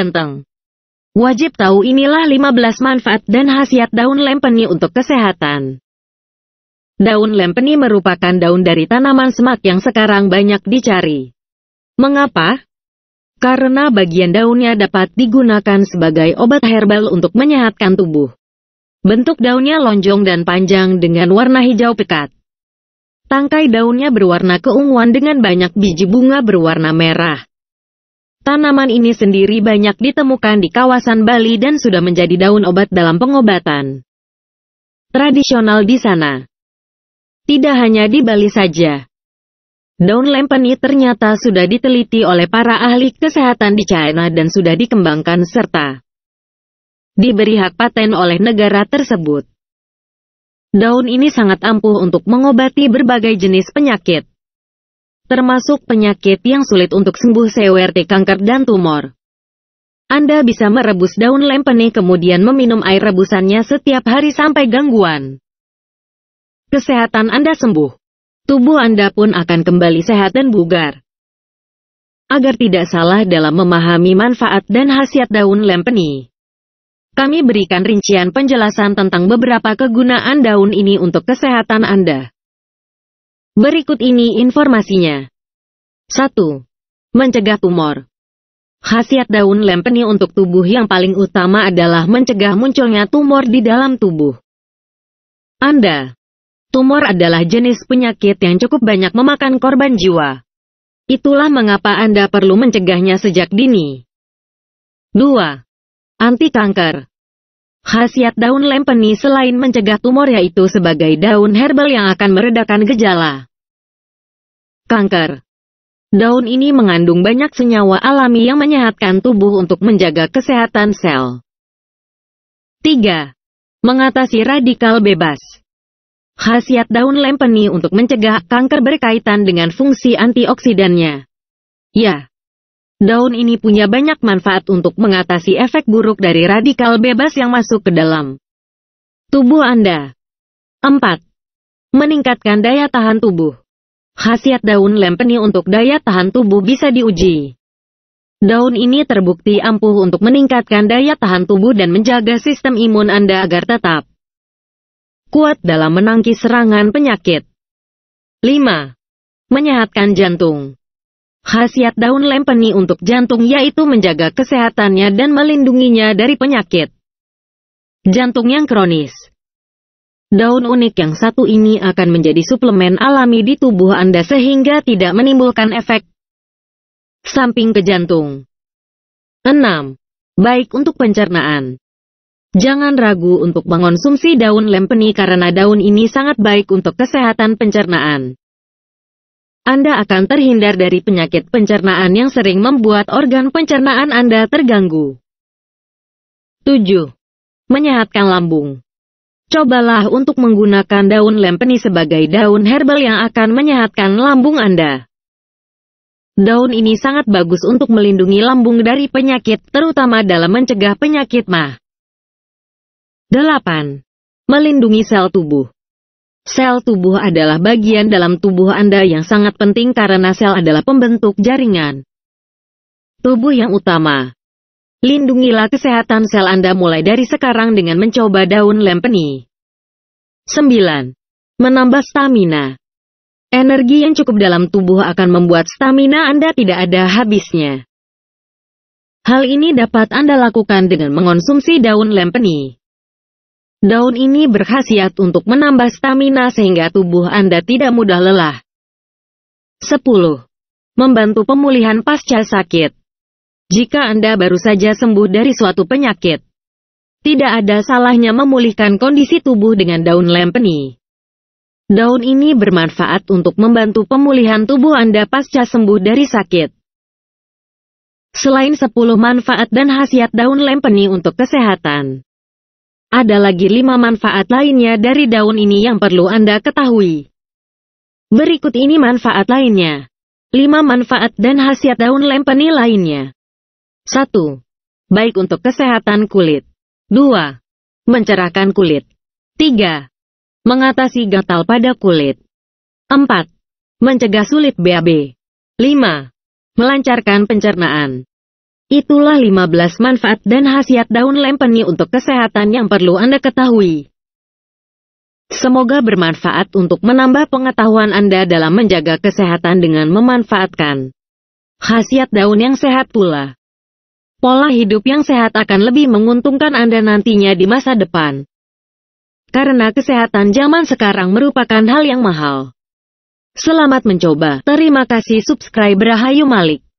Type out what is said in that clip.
kentang. Wajib tahu inilah 15 manfaat dan khasiat daun lempeni untuk kesehatan. Daun lempeni merupakan daun dari tanaman semak yang sekarang banyak dicari. Mengapa? Karena bagian daunnya dapat digunakan sebagai obat herbal untuk menyehatkan tubuh. Bentuk daunnya lonjong dan panjang dengan warna hijau pekat. Tangkai daunnya berwarna keunguan dengan banyak biji bunga berwarna merah. Tanaman ini sendiri banyak ditemukan di kawasan Bali dan sudah menjadi daun obat dalam pengobatan tradisional di sana. Tidak hanya di Bali saja. Daun lempeni ternyata sudah diteliti oleh para ahli kesehatan di China dan sudah dikembangkan serta diberi hak paten oleh negara tersebut. Daun ini sangat ampuh untuk mengobati berbagai jenis penyakit termasuk penyakit yang sulit untuk sembuh seperti kanker dan tumor. Anda bisa merebus daun lempeni kemudian meminum air rebusannya setiap hari sampai gangguan. Kesehatan Anda sembuh. Tubuh Anda pun akan kembali sehat dan bugar. Agar tidak salah dalam memahami manfaat dan khasiat daun lempeni. Kami berikan rincian penjelasan tentang beberapa kegunaan daun ini untuk kesehatan Anda. Berikut ini informasinya. 1. Mencegah tumor. Khasiat daun lempeni untuk tubuh yang paling utama adalah mencegah munculnya tumor di dalam tubuh. Anda. Tumor adalah jenis penyakit yang cukup banyak memakan korban jiwa. Itulah mengapa Anda perlu mencegahnya sejak dini. 2. Anti kanker. Khasiat daun lempeni selain mencegah tumor yaitu sebagai daun herbal yang akan meredakan gejala kanker. Daun ini mengandung banyak senyawa alami yang menyehatkan tubuh untuk menjaga kesehatan sel. 3. Mengatasi radikal bebas. Khasiat daun lempeni untuk mencegah kanker berkaitan dengan fungsi antioksidannya. Ya, daun ini punya banyak manfaat untuk mengatasi efek buruk dari radikal bebas yang masuk ke dalam tubuh Anda. 4. Meningkatkan daya tahan tubuh khasiat daun lempeni untuk daya tahan tubuh bisa diuji. Daun ini terbukti ampuh untuk meningkatkan daya tahan tubuh dan menjaga sistem imun Anda agar tetap kuat dalam menangkis serangan penyakit. 5. Menyehatkan jantung Khasiat daun lempeni untuk jantung yaitu menjaga kesehatannya dan melindunginya dari penyakit. Jantung yang kronis Daun unik yang satu ini akan menjadi suplemen alami di tubuh Anda sehingga tidak menimbulkan efek samping ke jantung. 6. Baik untuk pencernaan. Jangan ragu untuk mengonsumsi daun lempeni karena daun ini sangat baik untuk kesehatan pencernaan. Anda akan terhindar dari penyakit pencernaan yang sering membuat organ pencernaan Anda terganggu. 7. Menyehatkan lambung. Cobalah untuk menggunakan daun lempeni sebagai daun herbal yang akan menyehatkan lambung Anda. Daun ini sangat bagus untuk melindungi lambung dari penyakit, terutama dalam mencegah penyakit mah. 8. Melindungi sel tubuh Sel tubuh adalah bagian dalam tubuh Anda yang sangat penting karena sel adalah pembentuk jaringan. Tubuh yang utama, Lindungilah kesehatan sel Anda mulai dari sekarang dengan mencoba daun lempeni. 9. Menambah stamina. Energi yang cukup dalam tubuh akan membuat stamina Anda tidak ada habisnya. Hal ini dapat Anda lakukan dengan mengonsumsi daun lempeni. Daun ini berkhasiat untuk menambah stamina sehingga tubuh Anda tidak mudah lelah. 10. Membantu pemulihan pasca sakit jika Anda baru saja sembuh dari suatu penyakit. Tidak ada salahnya memulihkan kondisi tubuh dengan daun lempeni. Daun ini bermanfaat untuk membantu pemulihan tubuh Anda pasca sembuh dari sakit. Selain 10 manfaat dan khasiat daun lempeni untuk kesehatan, ada lagi 5 manfaat lainnya dari daun ini yang perlu Anda ketahui. Berikut ini manfaat lainnya. 5 manfaat dan khasiat daun lempeni lainnya. 1. Baik untuk kesehatan kulit. 2. Mencerahkan kulit. 3. Mengatasi gatal pada kulit. 4. Mencegah sulit BAB. 5. Melancarkan pencernaan. Itulah 15 manfaat dan khasiat daun lempeni untuk kesehatan yang perlu Anda ketahui. Semoga bermanfaat untuk menambah pengetahuan Anda dalam menjaga kesehatan dengan memanfaatkan khasiat daun yang sehat pula. Pola hidup yang sehat akan lebih menguntungkan Anda nantinya di masa depan. Karena kesehatan zaman sekarang merupakan hal yang mahal. Selamat mencoba. Terima kasih subscriber Hayu Malik.